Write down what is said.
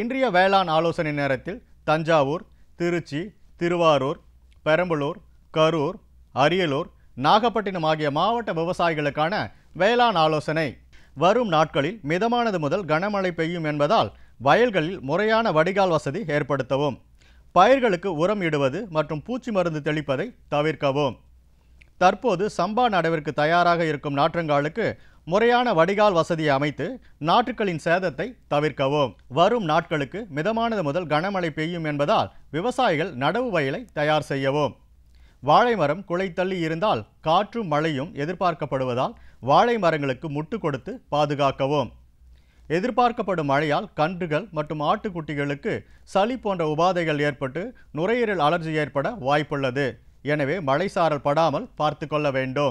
இன்றைய வேளாண் ஆலோசனை நேரத்தில் தஞ்சாவூர் திருச்சி திருவாரூர் பெரம்பலூர் கரூர் அரியலூர் நாகப்பட்டினம் ஆகிய மாவட்ட விவசாயிகளுக்கான வேளாண் ஆலோசனை வரும் நாட்களில் மிதமானது முதல் கனமழை பெய்யும் என்பதால் வயல்களில் முறையான வடிகால் வசதி ஏற்படுத்தவும் பயிர்களுக்கு உரம் இடுவது மற்றும் பூச்சி மருந்து தெளிப்பதை தவிர்க்கவும் தற்போது சம்பா நடவிற்கு தயாராக இருக்கும் நாற்றங்காலுக்கு முறையான வடிகால் வசதியை அமைத்து நாற்றுக்களின் சேதத்தை தவிர்க்கவும் வரும் நாட்களுக்கு மிதமானது முதல் கனமழை பெய்யும் என்பதால் விவசாயிகள் நடவு வயலை தயார் செய்யவும் வாழை மரம் தள்ளி இருந்தால் காற்றும் மழையும் எதிர்பார்க்கப்படுவதால் வாழை மரங்களுக்கு முட்டு கொடுத்து பாதுகாக்கவும் எதிர்பார்க்கப்படும் மழையால் கன்றுகள் மற்றும் ஆட்டுக்குட்டிகளுக்கு சளி போன்ற உபாதைகள் ஏற்பட்டு நுரையீரல் அலர்ஜி ஏற்பட வாய்ப்புள்ளது எனவே மழைசாரல் படாமல் பார்த்து கொள்ள வேண்டும்